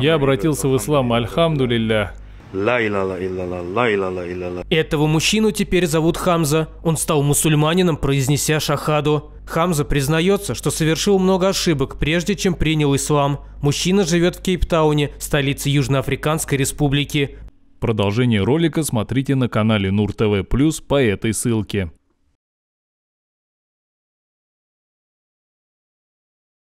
Я обратился в ислам, альхамду Этого мужчину теперь зовут Хамза. Он стал мусульманином, произнеся шахаду. Хамза признается, что совершил много ошибок, прежде чем принял ислам. Мужчина живет в Кейптауне, столице Южноафриканской республики. Продолжение ролика смотрите на канале Нур ТВ Плюс по этой ссылке.